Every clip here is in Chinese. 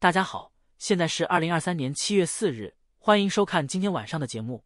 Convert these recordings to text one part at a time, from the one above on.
大家好，现在是二零二三年七月四日，欢迎收看今天晚上的节目。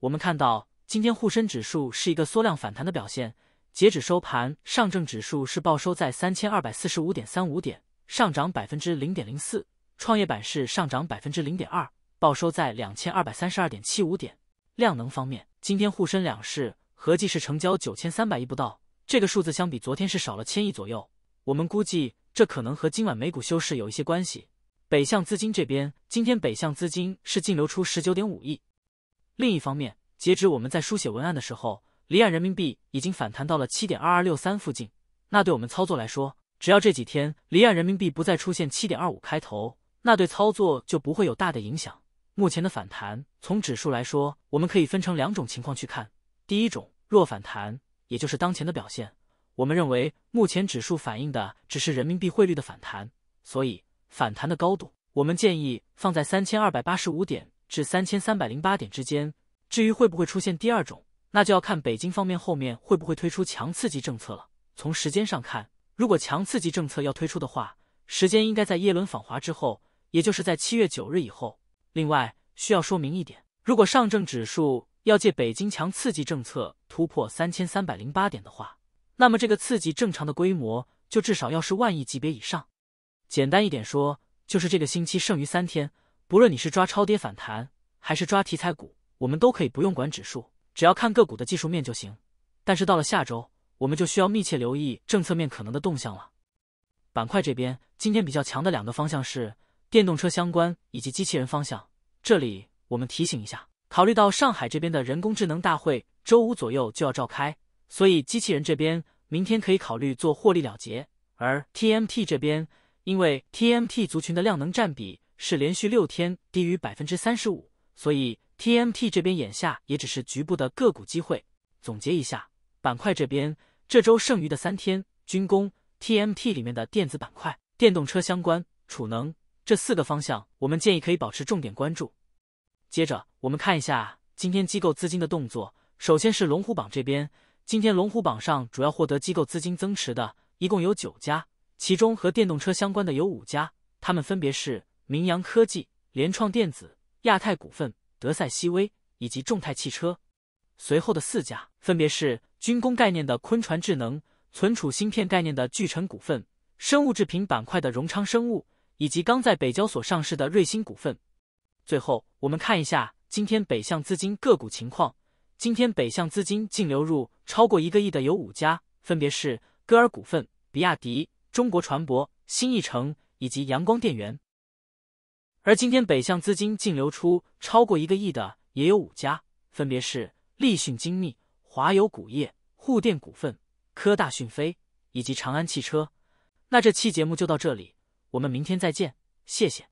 我们看到，今天沪深指数是一个缩量反弹的表现。截止收盘，上证指数是报收在三千二百四十五点三五点，上涨百分之零点零四；创业板是上涨百分之零点二，报收在两千二百三十二点七五点。量能方面，今天沪深两市合计是成交九千三百亿不到，这个数字相比昨天是少了千亿左右。我们估计。这可能和今晚美股休市有一些关系。北向资金这边，今天北向资金是净流出十九点五亿。另一方面，截止我们在书写文案的时候，离岸人民币已经反弹到了七点二二六三附近。那对我们操作来说，只要这几天离岸人民币不再出现七点二五开头，那对操作就不会有大的影响。目前的反弹，从指数来说，我们可以分成两种情况去看。第一种，弱反弹，也就是当前的表现。我们认为，目前指数反映的只是人民币汇率的反弹，所以反弹的高度，我们建议放在三千二百八十五点至三千三百零八点之间。至于会不会出现第二种，那就要看北京方面后面会不会推出强刺激政策了。从时间上看，如果强刺激政策要推出的话，时间应该在耶伦访华之后，也就是在七月九日以后。另外，需要说明一点，如果上证指数要借北京强刺激政策突破三千三百零八点的话，那么这个刺激正常的规模就至少要是万亿级别以上。简单一点说，就是这个星期剩余三天，不论你是抓超跌反弹还是抓题材股，我们都可以不用管指数，只要看个股的技术面就行。但是到了下周，我们就需要密切留意政策面可能的动向了。板块这边今天比较强的两个方向是电动车相关以及机器人方向。这里我们提醒一下，考虑到上海这边的人工智能大会周五左右就要召开，所以机器人这边。明天可以考虑做获利了结，而 TMT 这边，因为 TMT 族群的量能占比是连续六天低于百分之三十五，所以 TMT 这边眼下也只是局部的个股机会。总结一下，板块这边这周剩余的三天，军工、TMT 里面的电子板块、电动车相关、储能这四个方向，我们建议可以保持重点关注。接着我们看一下今天机构资金的动作，首先是龙虎榜这边。今天龙虎榜上主要获得机构资金增持的，一共有九家，其中和电动车相关的有五家，他们分别是明阳科技、联创电子、亚太股份、德赛西威以及众泰汽车。随后的四家分别是军工概念的昆船智能、存储芯片概念的聚成股份、生物制品板块的荣昌生物以及刚在北交所上市的瑞星股份。最后，我们看一下今天北向资金个股情况。今天北向资金净流入超过一个亿的有五家，分别是歌尔股份、比亚迪、中国船舶、新艺城以及阳光电源。而今天北向资金净流出超过一个亿的也有五家，分别是立讯精密、华友钴业、沪电股份、科大讯飞以及长安汽车。那这期节目就到这里，我们明天再见，谢谢。